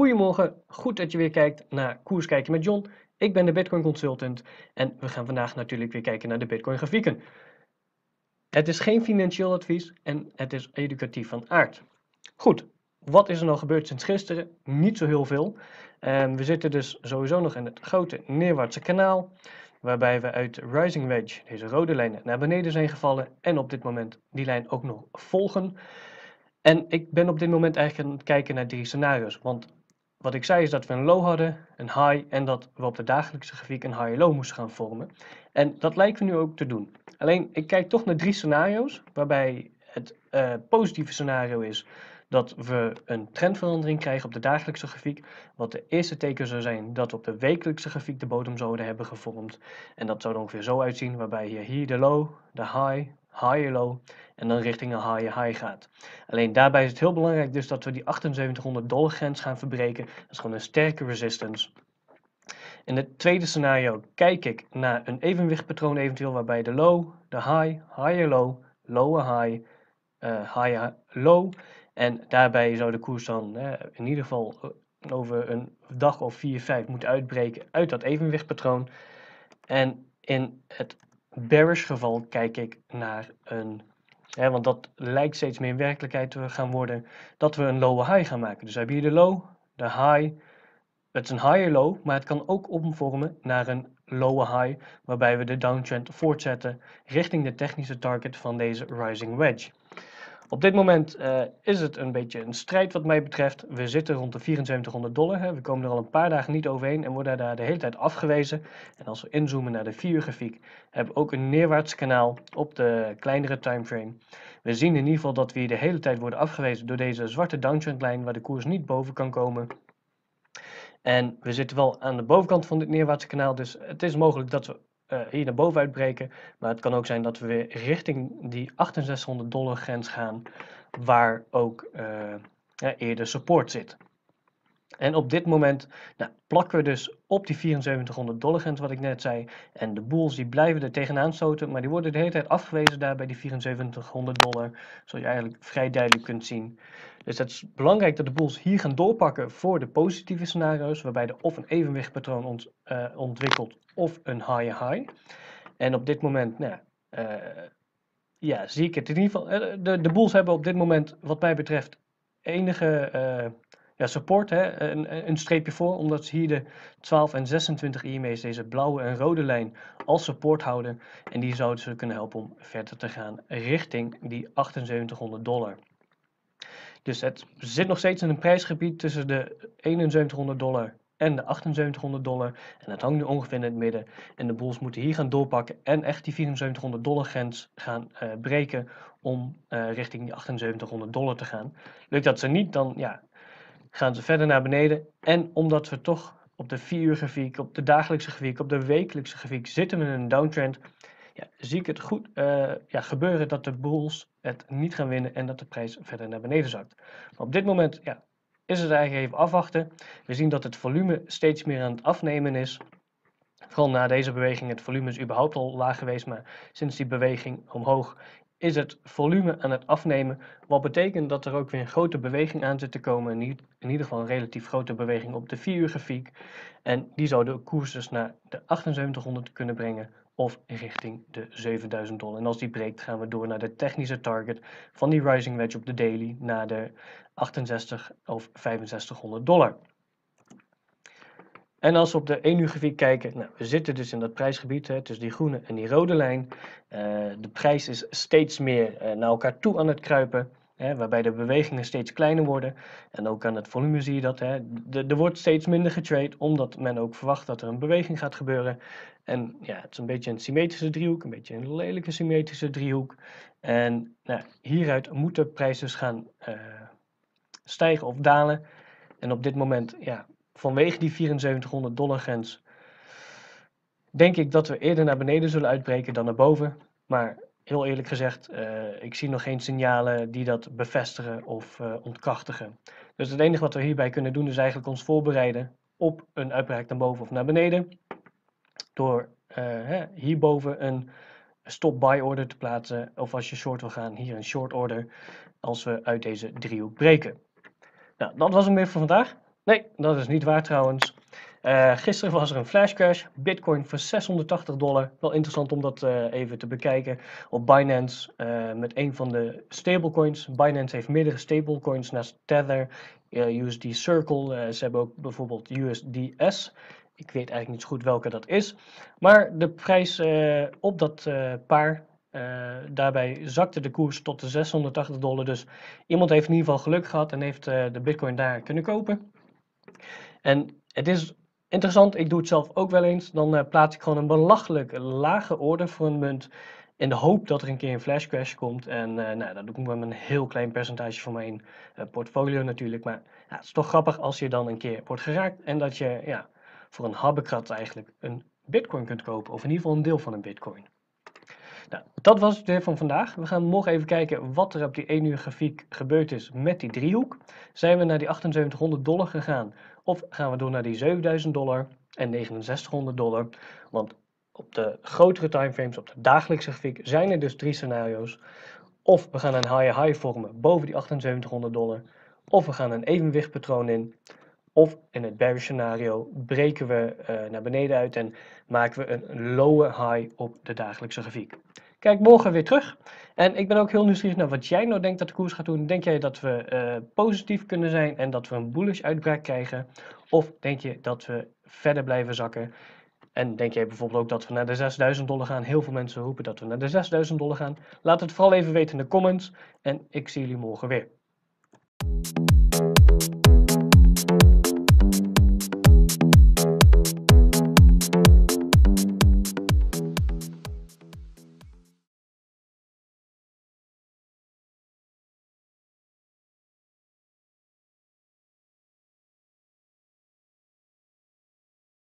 Goedemorgen, goed dat je weer kijkt naar Koers kijken met John. Ik ben de Bitcoin Consultant en we gaan vandaag natuurlijk weer kijken naar de Bitcoin grafieken. Het is geen financieel advies en het is educatief van aard. Goed, wat is er nou gebeurd sinds gisteren? Niet zo heel veel. Ehm, we zitten dus sowieso nog in het grote neerwaartse kanaal, waarbij we uit Rising Wedge, deze rode lijn, naar beneden zijn gevallen en op dit moment die lijn ook nog volgen. En ik ben op dit moment eigenlijk aan het kijken naar drie scenario's. Want wat ik zei is dat we een low hadden, een high en dat we op de dagelijkse grafiek een high-low moesten gaan vormen. En dat lijken we nu ook te doen. Alleen ik kijk toch naar drie scenario's waarbij het eh, positieve scenario is dat we een trendverandering krijgen op de dagelijkse grafiek, wat de eerste teken zou zijn dat we op de wekelijkse grafiek de bodemzone hebben gevormd. En dat zou er ongeveer zo uitzien, waarbij je hier de low, de high, higher low en dan richting een higher high gaat. Alleen daarbij is het heel belangrijk dus dat we die 7800 dollar grens gaan verbreken. Dat is gewoon een sterke resistance. In het tweede scenario kijk ik naar een evenwichtpatroon eventueel waarbij de low, de high, higher low, lower high, uh, higher low en daarbij zou de koers dan hè, in ieder geval eh, over een dag of 4, 5 moeten uitbreken uit dat evenwichtpatroon. En in het bearish geval kijk ik naar een, hè, want dat lijkt steeds meer werkelijkheid te gaan worden, dat we een lower high gaan maken. Dus we hebben hier de low, de high, het is een higher low, maar het kan ook omvormen naar een lower high, waarbij we de downtrend voortzetten richting de technische target van deze rising wedge. Op dit moment eh, is het een beetje een strijd wat mij betreft. We zitten rond de 7400 dollar. Hè. We komen er al een paar dagen niet overheen en worden daar de hele tijd afgewezen. En als we inzoomen naar de 4 grafiek, hebben we ook een neerwaartse kanaal op de kleinere timeframe. We zien in ieder geval dat we de hele tijd worden afgewezen door deze zwarte downtrendlijn waar de koers niet boven kan komen. En we zitten wel aan de bovenkant van dit neerwaartse kanaal, dus het is mogelijk dat we eh, hier naar boven uitbreken. Maar het kan ook zijn dat we weer richting die 6800 dollar grens gaan, waar ook eh, eerder support zit. En op dit moment nou, plakken we dus op die 7400 dollar grens wat ik net zei. En de boels die blijven er tegenaan stoten, maar die worden de hele tijd afgewezen daar bij die 7400 dollar. Zoals je eigenlijk vrij duidelijk kunt zien. Dus het is belangrijk dat de boels hier gaan doorpakken voor de positieve scenario's. Waarbij er of een evenwichtpatroon ont, uh, ontwikkelt of een higher high. En op dit moment, nou, eh, ja, zie ik het in ieder geval. Eh, de, de boels hebben op dit moment, wat mij betreft, enige ja, support, hè, een, een, streepje voor, omdat hier de 12 en 26 IMA's. deze blauwe en rode lijn, als support houden. En die zouden ze kunnen helpen om verder te gaan richting die 7800 dollar. Dus het zit nog steeds in een prijsgebied tussen de 7100 dollar en de 7800 dollar. En dat hangt nu ongeveer in het midden. En de Bulls moeten hier gaan doorpakken en echt die 7400 dollar grens gaan eh, breken om eh, richting die 7800 dollar te gaan. Lukt dat ze niet, dan ja, gaan ze verder naar beneden. En omdat we toch op de 4 uur grafiek, op de dagelijkse grafiek, op de wekelijkse grafiek zitten we in een downtrend. Ja, zie ik het goed eh, ja, gebeuren dat de bulls het niet gaan winnen en dat de prijs verder naar beneden zakt. Maar op dit moment ja, is het eigenlijk even afwachten. We zien dat het volume steeds meer aan het afnemen is. Vooral na deze beweging, het volume is überhaupt al laag geweest, maar sinds die beweging omhoog is het volume aan het afnemen. Wat betekent dat er ook weer een grote beweging aan zit te komen. In, ieder geval een relatief grote beweging op de 4 uur grafiek. En die zou de koers dus naar de 7800 kunnen brengen of richting de 7000 dollar. En als die breekt gaan we door naar de technische target van die rising wedge op de daily naar de 68 of 6500 dollar. En als we op de 1 uur grafiek kijken, nou, we zitten dus in dat prijsgebied, hè, tussen die groene en die rode lijn. Eh, de prijs is steeds meer eh, naar elkaar toe aan het kruipen, hè, waarbij de bewegingen steeds kleiner worden. En ook aan het volume zie je dat. Hè. De, er wordt steeds minder getrade, omdat men ook verwacht dat er een beweging gaat gebeuren. En ja, het is een beetje een symmetrische driehoek, een beetje een lelijke symmetrische driehoek. En nou, hieruit moet de prijs dus gaan eh, stijgen of dalen. En op dit moment, ja, vanwege die 7400 dollar grens denk ik dat we eerder naar beneden zullen uitbreken dan naar boven. Maar heel eerlijk gezegd, eh, ik zie nog geen signalen die dat bevestigen of uh, ontkrachtigen. Dus het enige wat we hierbij kunnen doen is eigenlijk ons voorbereiden op een uitbraak naar boven of naar beneden. Door eh, hierboven een stop-buy order te plaatsen. Of als je short wil gaan, hier een short order als we uit deze driehoek breken. Nou, dat was hem weer voor vandaag. Nee, dat is niet waar trouwens. Eh, gisteren was er een crash, Bitcoin voor 680 dollar. Wel interessant om dat eh, even te bekijken. Op Binance eh, met een van de stablecoins. Binance heeft meerdere stablecoins naast Tether, USD Circle. ze hebben ook bijvoorbeeld USDS. Ik weet eigenlijk niet zo goed welke dat is. Maar de prijs op dat paar, daarbij zakte de koers tot de 680 dollar. Dus iemand heeft in ieder geval geluk gehad en heeft de bitcoin daar kunnen kopen. En het is interessant, ik doe het zelf ook wel eens. Dan eh, plaats ik gewoon een belachelijk lage order voor een munt. In de hoop dat er een keer een flash crash komt. En eh, nou, dat doe ik met een heel klein percentage van mijn uh, portfolio natuurlijk. Maar ja, het is toch grappig als je dan een keer wordt geraakt. En dat je ja, voor een habbekrat eigenlijk een bitcoin kunt kopen. Of in ieder geval een deel van een bitcoin. Nou, dat was het weer van vandaag. We gaan morgen even kijken wat er op die 1 uur grafiek gebeurd is met die driehoek. Zijn we naar die 7800 dollar gegaan of gaan we door naar die 7000 dollar en 6900 dollar? Want op de grotere timeframes, op de dagelijkse grafiek, zijn er dus drie scenario's. Of we gaan een high high vormen boven die 7800 dollar. Of we gaan een evenwichtpatroon in. Of in het bearish scenario breken we eh, naar beneden uit en maken we een lower high op de dagelijkse grafiek. Kijk morgen weer terug. En ik ben ook heel nieuwsgierig naar wat jij nou denkt dat de koers gaat doen. Denk jij dat we eh, positief kunnen zijn en dat we een bullish uitbraak krijgen? Of denk je dat we verder blijven zakken? En denk jij bijvoorbeeld ook dat we naar de 6000 dollar gaan? Heel veel mensen roepen dat we naar de 6000 dollar gaan. Laat het vooral even weten in de comments. En ik zie jullie morgen weer.